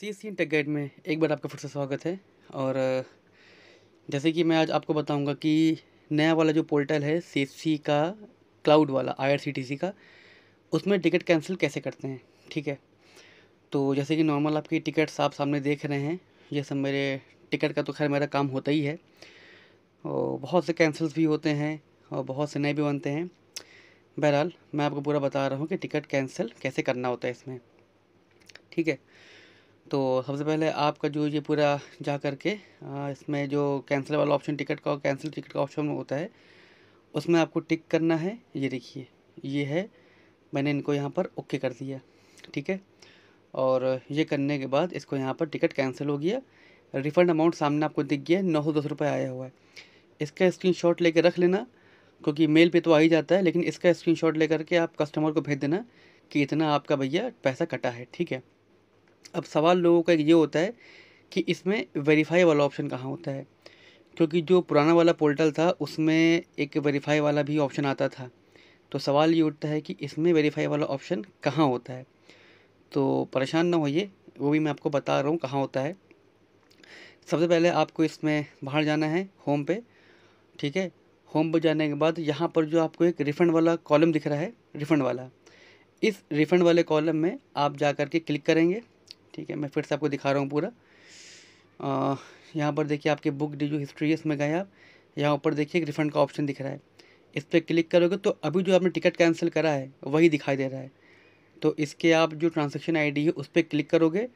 सी S C tech guide में एक बार आपका फिर से स्वागत है और जैसे कि मैं आज आपको बताऊंगा कि नया वाला जो पोर्टल है सी एस सी का क्लाउड वाला I R C T C का उसमें टिकट कैंसिल कैसे करते हैं ठीक है तो जैसे कि नॉर्मल आपकी टिकट्स आप सामने देख रहे हैं ये सब मेरे टिकट का तो खैर मेरा काम होता ही है और बहुत से कैंसिल्स भी होते हैं और बहुत से नए भी बनते हैं बहरहाल मैं आपको पूरा बता रहा हूँ कि टिकट कैंसिल कैसे करना होता है इसमें ठीक है तो सबसे पहले आपका जो ये पूरा जा कर के इसमें जो कैंसिल वाला ऑप्शन टिकट का कैंसिल टिकट का ऑप्शन होता है उसमें आपको टिक करना है ये देखिए ये है मैंने इनको यहाँ पर ओके कर दिया ठीक है और ये करने के बाद इसको यहाँ पर टिकट कैंसिल हो गया रिफ़ंड अमाउंट सामने आपको दिख गया नौ सौ दस रुपये आया हुआ है इसका स्क्रीनशॉट शॉट लेकर रख लेना क्योंकि मेल पे तो आ ही जाता है लेकिन इसका स्क्रीन शॉट लेकर के आप कस्टमर को भेज देना कि इतना आपका भैया पैसा कटा है ठीक है अब सवाल लोगों का ये होता है कि इसमें वेरीफाई वाला ऑप्शन कहाँ होता है क्योंकि जो पुराना वाला पोर्टल था उसमें एक वेरीफाई वाला भी ऑप्शन आता था तो सवाल ये उठता है कि इसमें वेरीफाई वाला ऑप्शन कहाँ होता है तो परेशान ना होइए वो भी मैं आपको बता रहा हूँ कहाँ होता है सबसे पहले आपको इसमें बाहर जाना है होम पे ठीक है होम पर जाने के बाद यहाँ पर जो आपको एक रिफ़ंड वाला कॉलम दिख रहा है रिफ़ंड वाला इस रिफ़ंड वाले कॉलम में आप जा कर के क्लिक करेंगे ठीक है मैं फिर से आपको दिखा रहा हूँ पूरा यहाँ पर देखिए आपकी बुक जो हिस्ट्री है इसमें गए आप यहाँ ऊपर देखिए रिफंड का ऑप्शन दिख रहा है इस पर क्लिक करोगे तो अभी जो आपने टिकट कैंसिल करा है वही दिखाई दे रहा है तो इसके आप जो ट्रांजेक्शन आई है उस पर क्लिक करोगे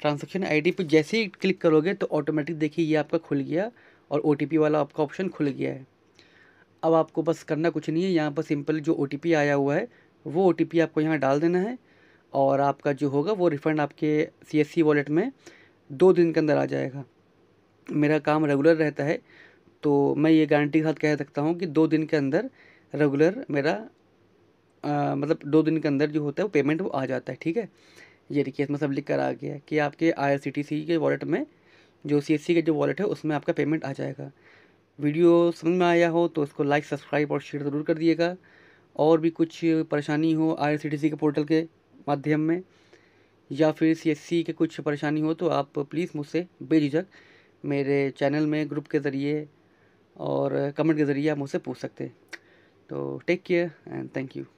ट्रांजेक्शन आई पर जैसे ही क्लिक करोगे तो ऑटोमेटिक देखिए ये आपका खुल गया और ओ वाला आपका ऑप्शन खुल गया है अब आपको बस करना कुछ नहीं है यहाँ पर सिंपल जो ओ आया हुआ है वो ओ आपको यहाँ डाल देना है और आपका जो होगा वो रिफ़ंड आपके सी एस सी वॉलेट में दो दिन के अंदर आ जाएगा मेरा काम रेगुलर रहता है तो मैं ये गारंटी के साथ कह सकता हूँ कि दो दिन के अंदर रेगुलर मेरा आ, मतलब दो दिन के अंदर जो होता है वो पेमेंट वो आ जाता है ठीक है ये देखिए इसमें सब लिख कर आ गया कि आपके आई के वॉलेट में जो सी के जो वॉलेट है उसमें आपका पेमेंट आ जाएगा वीडियो समझ में आया हो तो इसको लाइक सब्सक्राइब और शेयर ज़रूर कर दिएगा और भी कुछ परेशानी हो आई के पोर्टल के माध्यम में या फिर सी के कुछ परेशानी हो तो आप प्लीज़ मुझसे बेझिझक मेरे चैनल में ग्रुप के ज़रिए और कमेंट के ज़रिए आप मुझसे पूछ सकते हैं तो take care and thank you